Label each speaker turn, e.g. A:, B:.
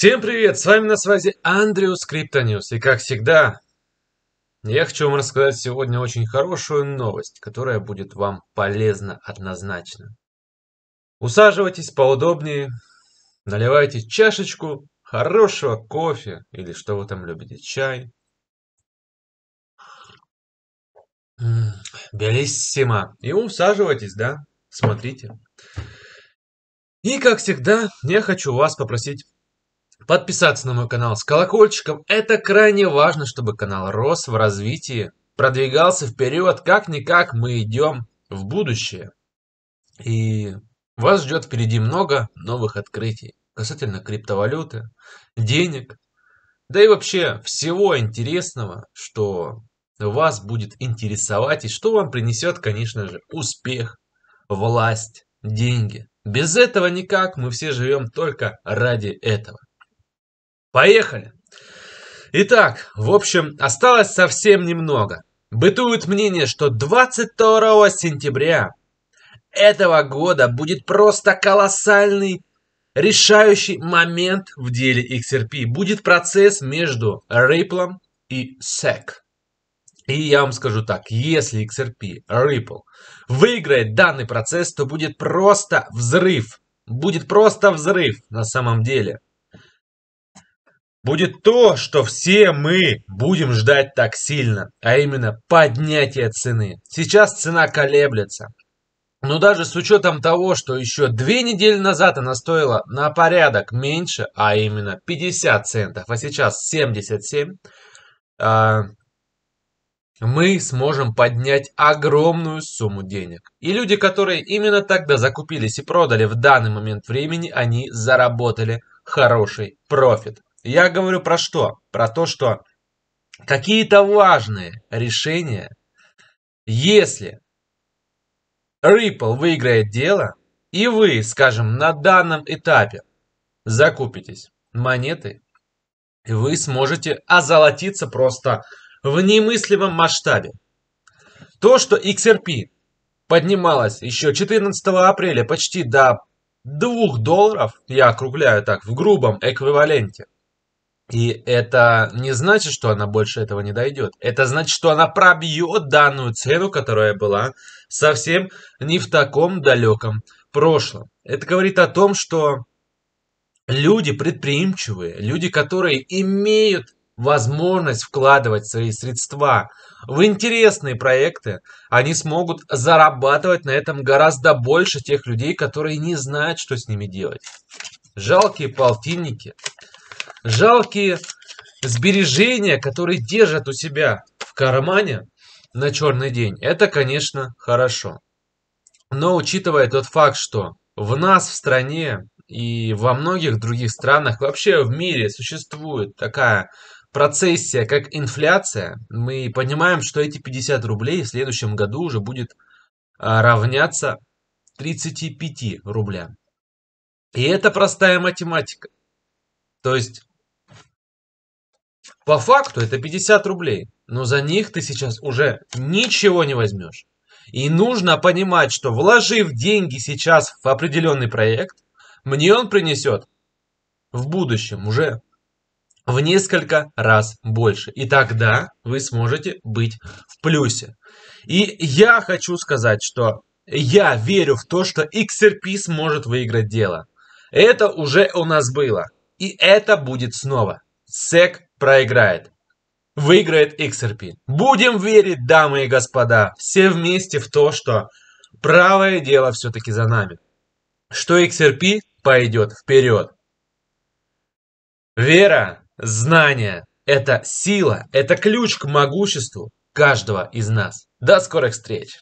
A: Всем привет! С вами на связи Андриус Криптоньюс. И как всегда, я хочу вам рассказать сегодня очень хорошую новость, которая будет вам полезна однозначно. Усаживайтесь поудобнее, наливайте чашечку хорошего кофе или что вы там любите, чай. Белиссимо. И усаживайтесь, да, смотрите. И как всегда, я хочу вас попросить подписаться на мой канал с колокольчиком. Это крайне важно, чтобы канал рос в развитии, продвигался вперед. Как-никак мы идем в будущее. И вас ждет впереди много новых открытий касательно криптовалюты, денег, да и вообще всего интересного, что вас будет интересовать и что вам принесет, конечно же, успех, власть, деньги. Без этого никак, мы все живем только ради этого. Поехали! Итак, в общем, осталось совсем немного. Бытует мнение, что 22 сентября этого года будет просто колоссальный решающий момент в деле XRP. Будет процесс между Ripple и SEC. И я вам скажу так, если XRP, Ripple выиграет данный процесс, то будет просто взрыв. Будет просто взрыв на самом деле будет то, что все мы будем ждать так сильно, а именно поднятие цены. Сейчас цена колеблется. Но даже с учетом того, что еще две недели назад она стоила на порядок меньше, а именно 50 центов, а сейчас 77, а, мы сможем поднять огромную сумму денег. И люди, которые именно тогда закупились и продали в данный момент времени, они заработали хороший профит. Я говорю про что? Про то, что какие-то важные решения, если Ripple выиграет дело, и вы, скажем, на данном этапе закупитесь монетой, и вы сможете озолотиться просто в немыслимом масштабе. То, что XRP поднималась еще 14 апреля почти до 2 долларов, я округляю так, в грубом эквиваленте – и это не значит, что она больше этого не дойдет. Это значит, что она пробьет данную цену, которая была совсем не в таком далеком прошлом. Это говорит о том, что люди предприимчивые, люди, которые имеют возможность вкладывать свои средства в интересные проекты, они смогут зарабатывать на этом гораздо больше тех людей, которые не знают, что с ними делать. Жалкие полтинники, жалкие сбережения, которые держат у себя в кармане на черный день, это, конечно, хорошо. Но учитывая тот факт, что в нас, в стране и во многих других странах, вообще в мире существует такая процессия, как инфляция, мы понимаем, что эти 50 рублей в следующем году уже будет а, равняться 35 рублям. И это простая математика. То есть по факту это 50 рублей, но за них ты сейчас уже ничего не возьмешь. И нужно понимать, что вложив деньги сейчас в определенный проект, мне он принесет в будущем уже в несколько раз больше. И тогда вы сможете быть в плюсе. И я хочу сказать, что я верю в то, что XRP сможет выиграть дело. Это уже у нас было. И это будет снова. SEC проиграет. Выиграет XRP. Будем верить, дамы и господа, все вместе в то, что правое дело все-таки за нами. Что XRP пойдет вперед. Вера, знание – это сила, это ключ к могуществу каждого из нас. До скорых встреч!